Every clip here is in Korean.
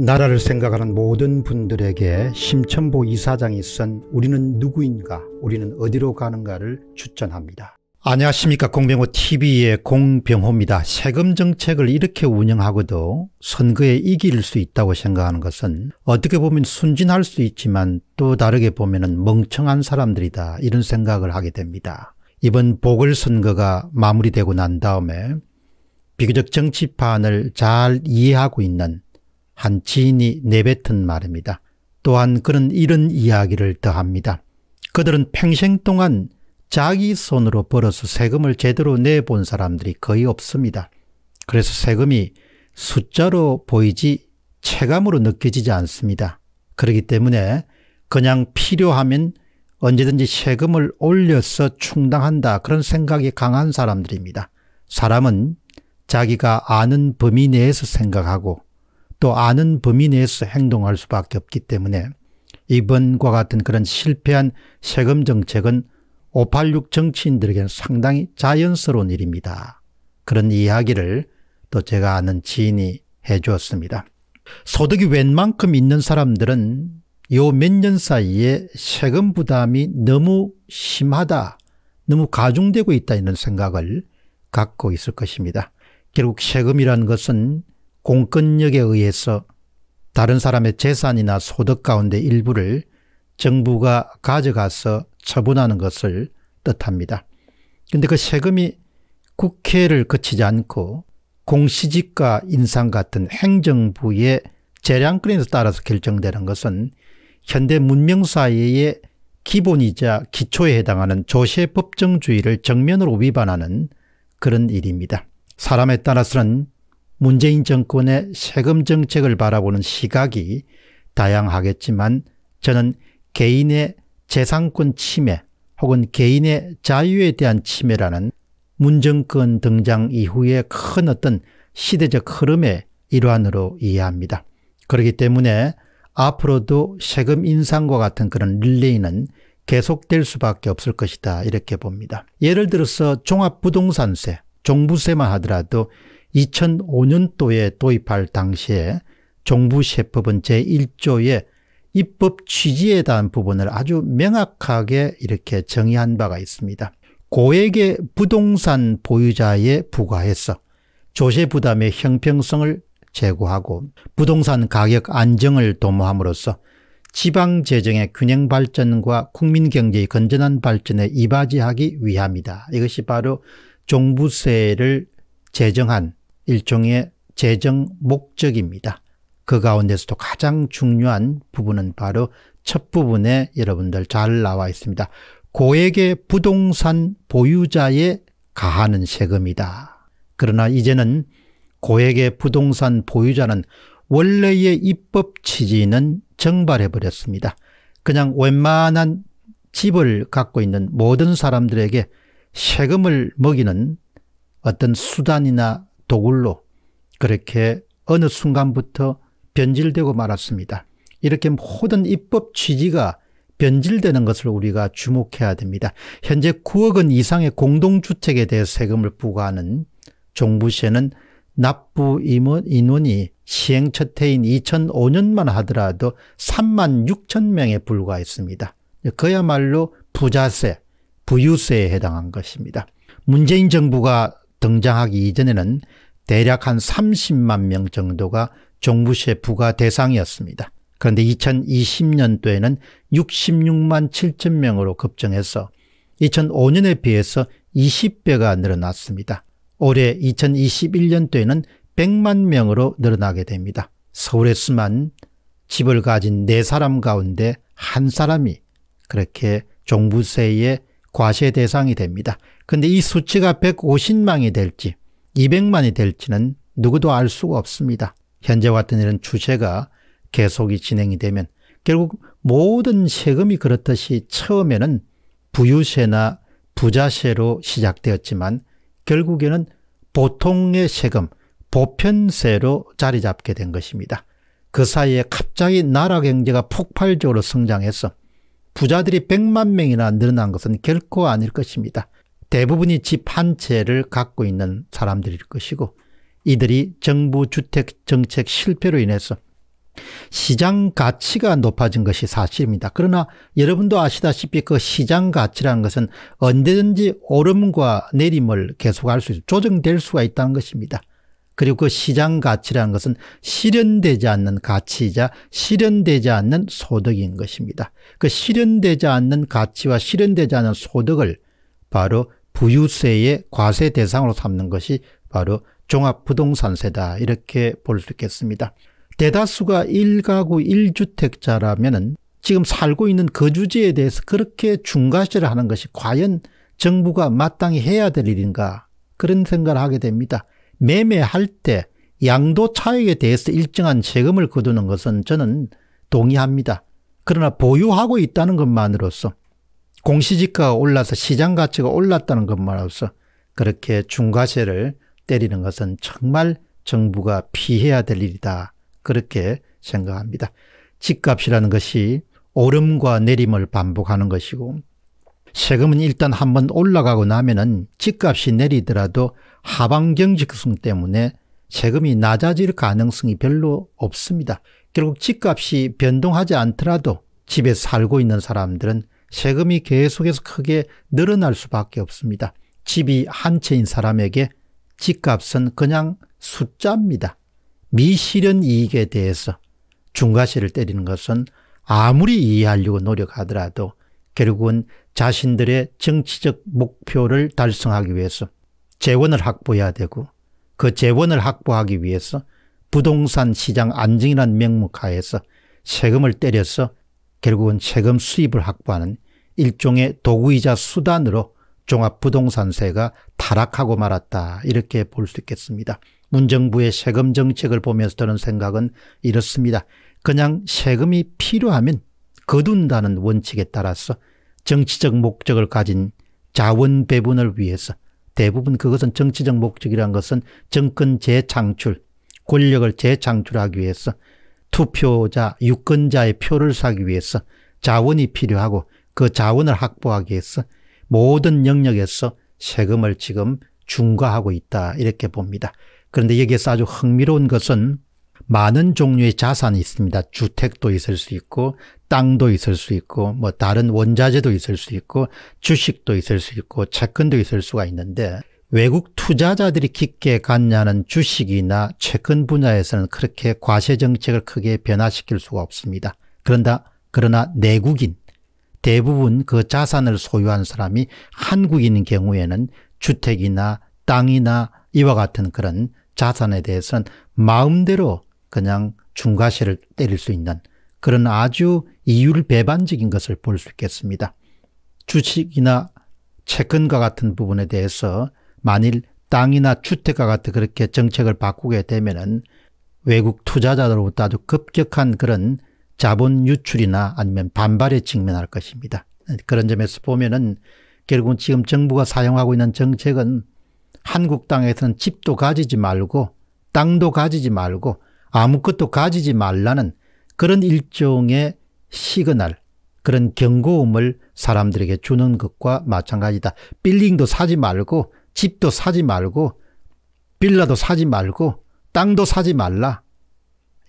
나라를 생각하는 모든 분들에게 심천보 이사장이 쓴 우리는 누구인가 우리는 어디로 가는가를 추천합니다. 안녕하십니까 공병호TV의 공병호입니다. 세금 정책을 이렇게 운영하고도 선거에 이길 수 있다고 생각하는 것은 어떻게 보면 순진할 수 있지만 또 다르게 보면 멍청한 사람들이다 이런 생각을 하게 됩니다. 이번 보궐선거가 마무리되고 난 다음에 비교적 정치판을 잘 이해하고 있는 한 지인이 내뱉은 말입니다. 또한 그는 이런 이야기를 더합니다. 그들은 평생 동안 자기 손으로 벌어서 세금을 제대로 내 본 사람들이 거의 없습니다. 그래서 세금이 숫자로 보이지 체감으로 느껴지지 않습니다. 그렇기 때문에 그냥 필요하면 언제든지 세금을 올려서 충당한다 그런 생각이 강한 사람들입니다. 사람은 자기가 아는 범위 내에서 생각하고 또 아는 범위 내에서 행동할 수밖에 없기 때문에 이번과 같은 그런 실패한 세금 정책은 586 정치인들에게는 상당히 자연스러운 일입니다. 그런 이야기를 또 제가 아는 지인이 해주었습니다. 소득이 웬만큼 있는 사람들은 요 몇 년 사이에 세금 부담이 너무 심하다, 너무 가중되고 있다 이런 생각을 갖고 있을 것입니다. 결국 세금이라는 것은 공권력에 의해서 다른 사람의 재산이나 소득 가운데 일부를 정부가 가져가서 처분하는 것을 뜻합니다. 근데 그 세금이 국회를 거치지 않고 공시지가 인상 같은 행정부의 재량권에 서 따라서 결정되는 것은 현대 문명사회의 기본이자 기초에 해당하는 조세 법정주의를 정면으로 위반하는 그런 일입니다. 사람에 따라서는 문재인 정권의 세금 정책을 바라보는 시각이 다양하겠지만 저는 개인의 재산권 침해 혹은 개인의 자유에 대한 침해라는 문정권 등장 이후의 큰 어떤 시대적 흐름의 일환으로 이해합니다. 그렇기 때문에 앞으로도 세금 인상과 같은 그런 릴레이는 계속될 수밖에 없을 것이다 이렇게 봅니다. 예를 들어서 종합부동산세, 종부세만 하더라도 2005년도에 도입할 당시에 종부세법은 제1조의 입법 취지에 대한 부분을 아주 명확하게 이렇게 정의한 바가 있습니다. 고액의 부동산 보유자에 부과해서 조세 부담의 형평성을 제고하고 부동산 가격 안정을 도모함으로써 지방 재정의 균형 발전과 국민 경제의 건전한 발전에 이바지하기 위함이다. 이것이 바로 종부세를 제정한 일종의 재정 목적입니다. 그 가운데서도 가장 중요한 부분은 바로 첫 부분에 여러분들 잘 나와 있습니다. 고액의 부동산 보유자에 가하는 세금이다. 그러나 이제는 고액의 부동산 보유자는 원래의 입법 취지는 정발해버렸습니다. 그냥 웬만한 집을 갖고 있는 모든 사람들에게 세금을 먹이는 어떤 수단이나 도굴로 그렇게 어느 순간부터 변질되고 말았습니다. 이렇게 모든 입법 취지가 변질되는 것을 우리가 주목해야 됩니다. 현재 9억 원 이상의 공동주택에 대해 세금을 부과하는 종부세는 납부 인원이 시행첫 해인 2005년만 하더라도 3만 6천 명에 불과했습니다. 그야말로 부자세, 부유세에 해당한 것입니다. 문재인 정부가 등장하기 이전에는 대략 한 30만 명 정도가 종부세 부과 대상이었습니다. 그런데 2020년도에는 66만 7천 명으로 급증해서 2005년에 비해서 20배가 늘어났습니다. 올해 2021년도에는 100만 명으로 늘어나게 됩니다. 서울에서만 집을 가진 4사람 가운데 한사람이 그렇게 종부세의 과세 대상이 됩니다. 근데 이 수치가 150만이 될지 200만이 될지는 누구도 알 수가 없습니다. 현재 왔던 이런 추세가 계속이 진행이 되면 결국 모든 세금이 그렇듯이 처음에는 부유세나 부자세로 시작되었지만 결국에는 보통의 세금, 보편세로 자리 잡게 된 것입니다. 그 사이에 갑자기 나라 경제가 폭발적으로 성장해서 부자들이 100만 명이나 늘어난 것은 결코 아닐 것입니다. 대부분이 집 한 채를 갖고 있는 사람들일 것이고 이들이 정부 주택 정책 실패로 인해서 시장 가치가 높아진 것이 사실입니다. 그러나 여러분도 아시다시피 그 시장 가치라는 것은 언제든지 오름과 내림을 계속할 수 있고 조정될 수가 있다는 것입니다. 그리고 그 시장 가치라는 것은 실현되지 않는 가치이자 실현되지 않는 소득인 것입니다. 그 실현되지 않는 가치와 실현되지 않는 소득을 바로 부유세의 과세 대상으로 삼는 것이 바로 종합부동산세다 이렇게 볼 수 있겠습니다. 대다수가 1가구 1주택자라면 지금 살고 있는 거주지에 대해서 그렇게 중과세를 하는 것이 과연 정부가 마땅히 해야 될 일인가 그런 생각을 하게 됩니다. 매매할 때 양도 차익에 대해서 일정한 세금을 거두는 것은 저는 동의합니다. 그러나 보유하고 있다는 것만으로서 공시지가가 올라서 시장 가치가 올랐다는 것만으로서 그렇게 중과세를 때리는 것은 정말 정부가 피해야 될 일이다. 그렇게 생각합니다. 집값이라는 것이 오름과 내림을 반복하는 것이고 세금은 일단 한번 올라가고 나면은 집값이 내리더라도 하방경직성 때문에 세금이 낮아질 가능성이 별로 없습니다. 결국 집값이 변동하지 않더라도 집에 살고 있는 사람들은 세금이 계속해서 크게 늘어날 수밖에 없습니다. 집이 한 채인 사람에게 집값은 그냥 숫자입니다. 미실현 이익에 대해서 중과세를 때리는 것은 아무리 이해하려고 노력하더라도 결국은 자신들의 정치적 목표를 달성하기 위해서 재원을 확보해야 되고 그 재원을 확보하기 위해서 부동산 시장 안정이라는 명목 하에서 세금을 때려서 결국은 세금 수입을 확보하는 일종의 도구이자 수단으로 종합부동산세가 타락하고 말았다 이렇게 볼 수 있겠습니다. 문정부의 세금 정책을 보면서 드는 생각은 이렇습니다. 그냥 세금이 필요하면 거둔다는 원칙에 따라서 정치적 목적을 가진 자원 배분을 위해서 대부분 그것은 정치적 목적이란 것은 정권 재창출, 권력을 재창출하기 위해서 투표자, 유권자의 표를 사기 위해서 자원이 필요하고 그 자원을 확보하기 위해서 모든 영역에서 세금을 지금 중과하고 있다 이렇게 봅니다. 그런데 여기에서 아주 흥미로운 것은 많은 종류의 자산이 있습니다. 주택도 있을 수 있고 땅도 있을 수 있고 뭐 다른 원자재도 있을 수 있고 주식도 있을 수 있고 채권도 있을 수가 있는데 외국 투자자들이 깊게 갖냐는 주식이나 채권 분야에서는 그렇게 과세 정책을 크게 변화시킬 수가 없습니다. 그런다, 그러나 내국인, 대부분 그 자산을 소유한 사람이 한국인인 경우에는 주택이나 땅이나 이와 같은 그런 자산에 대해서는 마음대로 그냥 중과세를 때릴 수 있는 그런 아주 이율 배반적인 것을 볼 수 있겠습니다. 주식이나 채권과 같은 부분에 대해서 만일 땅이나 주택과 같은 그렇게 정책을 바꾸게 되면은 외국 투자자들로부터 아주 급격한 그런 자본 유출이나 아니면 반발에 직면할 것입니다. 그런 점에서 보면은 결국은 지금 정부가 사용하고 있는 정책은 한국 땅에서는 집도 가지지 말고 땅도 가지지 말고 아무것도 가지지 말라는 그런 일종의 시그널 그런 경고음을 사람들에게 주는 것과 마찬가지다. 빌딩도 사지 말고 집도 사지 말고 빌라도 사지 말고 땅도 사지 말라.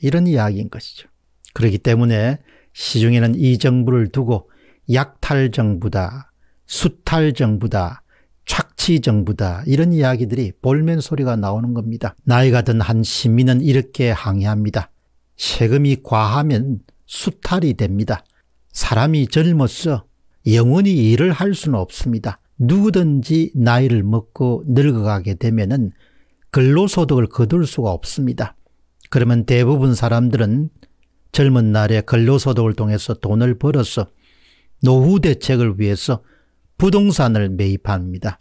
이런 이야기인 것이죠. 그렇기 때문에 시중에는 이 정부를 두고 약탈 정부다, 수탈 정부다, 착취 정부다 이런 이야기들이 볼멘 소리가 나오는 겁니다. 나이가 든 한 시민은 이렇게 항의합니다. 세금이 과하면 수탈이 됩니다. 사람이 젊어서 영원히 일을 할 수는 없습니다. 누구든지 나이를 먹고 늙어가게 되면은 근로소득을 거둘 수가 없습니다. 그러면 대부분 사람들은 젊은 날에 근로소득을 통해서 돈을 벌어서 노후 대책을 위해서 부동산을 매입합니다.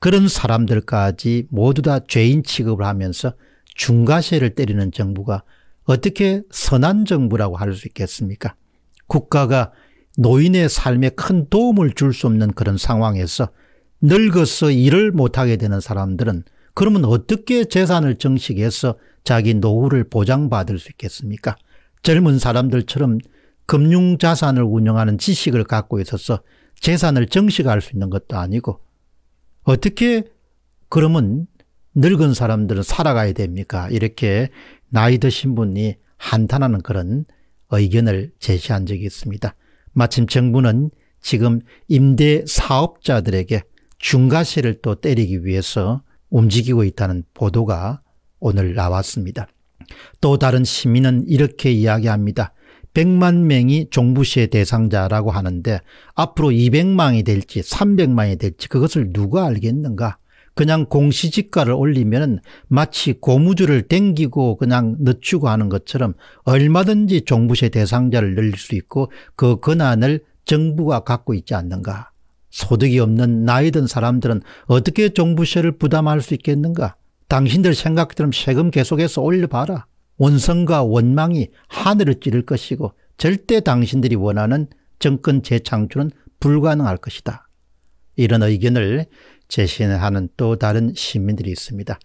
그런 사람들까지 모두 다 죄인 취급을 하면서 중과세를 때리는 정부가 어떻게 선한 정부라고 할 수 있겠습니까? 국가가 노인의 삶에 큰 도움을 줄 수 없는 그런 상황에서 늙어서 일을 못하게 되는 사람들은 그러면 어떻게 재산을 증식해서 자기 노후를 보장받을 수 있겠습니까? 젊은 사람들처럼 금융자산을 운영하는 지식을 갖고 있어서 재산을 증식할 수 있는 것도 아니고 어떻게 그러면 늙은 사람들은 살아가야 됩니까? 이렇게 나이 드신 분이 한탄하는 그런 의견을 제시한 적이 있습니다. 마침 정부는 지금 임대 사업자들에게 중과세를또 때리기 위해서 움직이고 있다는 보도가 오늘 나왔습니다. 또 다른 시민은 이렇게 이야기합니다. 100만 명이 종부시의 대상자라고 하는데 앞으로 200만이 될지 300만이 될지 그것을 누가 알겠는가. 그냥 공시지가를 올리면 마치 고무줄을 당기고 그냥 늦추고 하는 것처럼 얼마든지 종부세 대상자를 늘릴 수 있고 그 권한을 정부가 갖고 있지 않는가. 소득이 없는 나이 든 사람들은 어떻게 종부세를 부담할 수 있겠는가? 당신들 생각처럼 세금 계속해서 올려봐라. 원성과 원망이 하늘을 찌를 것이고 절대 당신들이 원하는 정권 재창출은 불가능할 것이다. 이런 의견을 제시하는 또 다른 시민들이 있습니다.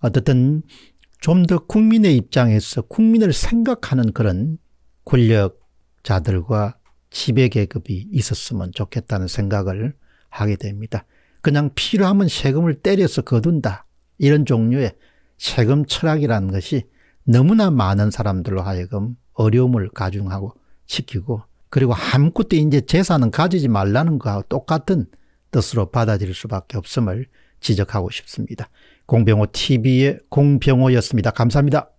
어쨌든좀 더 국민의 입장에서 국민을 생각하는 그런 권력자들과 지배 계급이 있었으면 좋겠다는 생각을 하게 됩니다. 그냥 필요하면 세금을 때려서 거둔다. 이런 종류의 세금 철학이라는 것이 너무나 많은 사람들로 하여금 어려움을 가중하고 시키고 그리고 함구 때 이제 재산은 가지지 말라는 거하고 똑같은 뜻으로 받아들일 수밖에 없음을 지적하고 싶습니다. 공병호 TV의 공병호였습니다. 감사합니다.